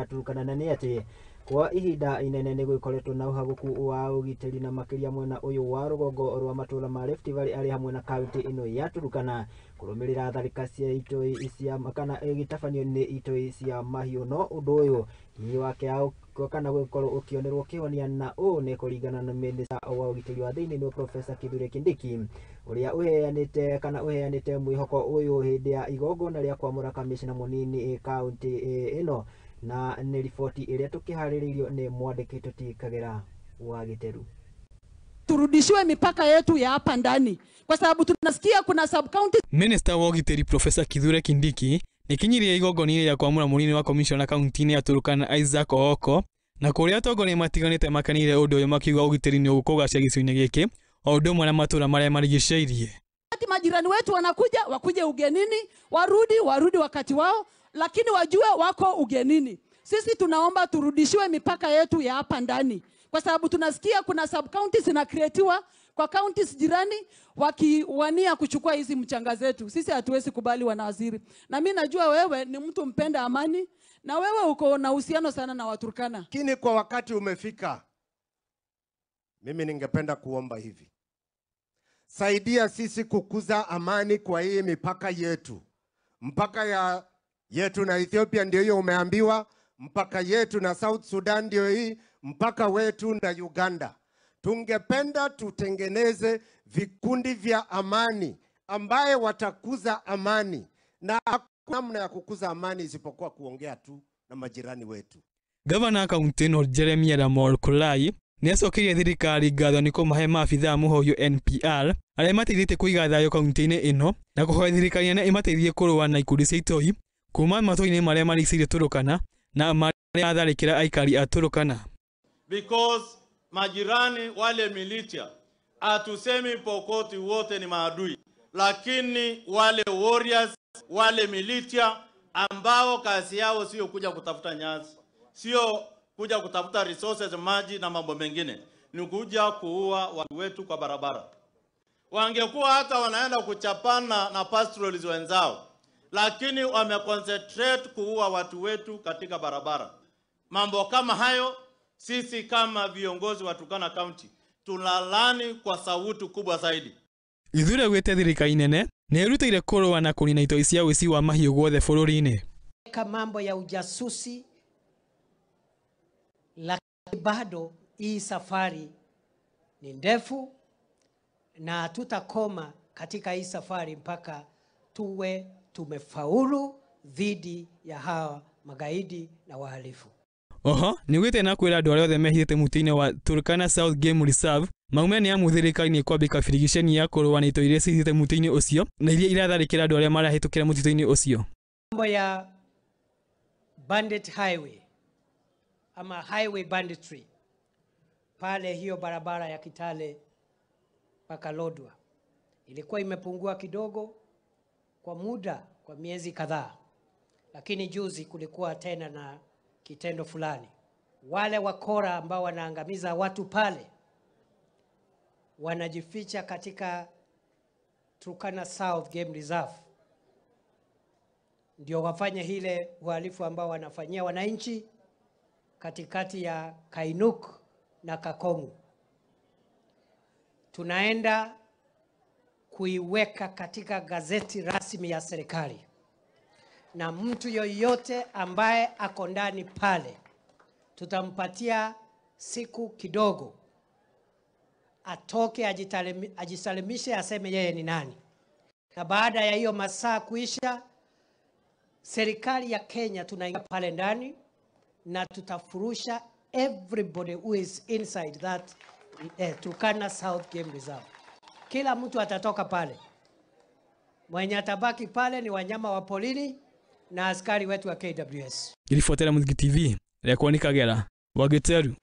yaturukana na nä atä kwa ihinda inene nä gwikoretwo na uhaguku wa ugitiri na makiria mwena uyu wa rugongo rwa matura ma Rift Valley ari hamwe na kaunti ino ya Turukana kurumirira tharika cia itoi cia kana gitabanio ni itoi cia mahiu no undu uyu hihi wake kana gwikorwo ukionerwo kihonia na uu ni kuringana na minista wa ugitiri wa thiini ni profesa Kithure Kindiki uria uheanite kana uheanite mwihoko uyu hindi ya igongona ria kwamura kamishina munini kaunti ino e, na nä riboti ä rä a tå kä harä rä irio nä mwandäkä tå tikagä wa gä teru turudishiwe mipaka yetu ya hapa ndani kwa sababu tunasikia kuna sub county. Minister wa ugitĩri Profesa Kithure Kindiki nikinyiria igongona-inĩ rĩa kwamũra mũnini wa komishona kaunti-inĩ ya Turukana Isaac Ooko na kũrĩa atongoria matiganĩte makanĩire ũndũ ũyũ makiuga ũgitĩri nĩ ũgũkũgacia gĩcigo-inĩ gĩkĩ o ũndũ ũmwe na matũũra marĩa marigicĩirie. Ati majirani wetu wanakuja, wakuje ugenini, warudi, warudi wakati wao, lakini wajue wako ugenini. Sisi tunaomba turudishiwe mipaka yetu ya hapa ndani, kwa sababu tunasikia kuna sub counties zinakreatiwa kwa counties jirani wakiwania kuchukua hizi mchanga zetu. Sisi hatuwezi kubali, wanawaziri, na mi najua wewe ni mtu mpenda amani na wewe uko na uhusiano sana na Waturkana, lakini kwa wakati umefika. Mimi ningependa kuomba hivi, saidia sisi kukuza amani kwa hii mipaka yetu, mpaka ya yetu na Ethiopia ndio hiyo, umeambiwa mpaka yetu na South Sudan ndio hii, mpaka wetu na Uganda. Tungependa tutengeneze vikundi vya amani ambaye watakuza amani, na hakuna namna ya kukuza amani isipokuwa kuongea tu na majirani wetu. Gavana kaunti ĩno Jeremia Lamol Kulai nĩ thirikari ngatho nĩ kũmahe maabithaa muhoyo NPR arĩa mateithĩtie kũiga thayũ kaunti-inĩ ĩno na kũhoya thirikari nene imateithie kũrũa na ikundi cia itoi kuma matũinĩ marĩa marigicĩirie Turukana na marĩa matharĩkĩra aikari a Because majirani wale militia, atusemi Pokoti wote ni maadui, lakini wale warriors, wale militia ambao kazi yao sio kuja kutafuta nyasi, sio kuja kutafuta resources, maji na mambo mengine, ni kuja kuua watu wetu kwa barabara. Wangekuwa hata wanaenda kuchapana na pastoralists wenzao lakini wameconcentrate kuua watu wetu katika barabara. Mambo kama hayo, sisi kama viongozi wa Turkana County tunalani kwa sauti kubwa zaidi. ithure gwite thirikari nene nä ĩrutĩire kũrũa na kunina ito cia ũici wa mahiũ guothe bũrũri-inĩ ka mambo ya ujasusi, lakini bado hii safari ni ndefu na tutakoma katika hii safari mpaka tuwe tumefaulu dhidi ya hawa magaidi na wahalifu. Oho ni gwä na kwä ra andå arä othe mehithä te wa Turkana South Game Reserve maumeni ya muthirikari nä kwambä ka birigiceni ya kå rå a na ito iria cihithä mutine mutä na iria iratharä kä ra andå arä a marahä tå kä ra mambo ya bandit highway ama highway banditry pale hiyo barabara ya Kitale mpaka Lodwar ilikuwa imepungua kidogo, kwa muda kwa miezi kadhaa, lakini juzi kulikuwa tena na kitendo fulani. Wale wakora ambao wanaangamiza watu pale wanajificha katika Turkana South Game Reserve ndio wafanye ile uhalifu ambao wanafanyia wananchi katikati ya Kainuk na Kakongu. Tunaenda kuiweka katika gazeti rasmi ya serikali, na mtu yoyote ambaye ako ndani pale tutampatia siku kidogo atoke ajisalimishe, aseme yeye ni nani. Na baada ya hiyo masaa kuisha, serikali ya Kenya tunaingia pale ndani na tutafurusha everybody who is inside that uh, Turkana South Game Reserve. Kila mtu atatoka pale. Mwenye atabaki pale ni wanyama wa polini na askari wetu wa KWS. Gilifuatela Muziki TV, ya kuandika gera, wagetaru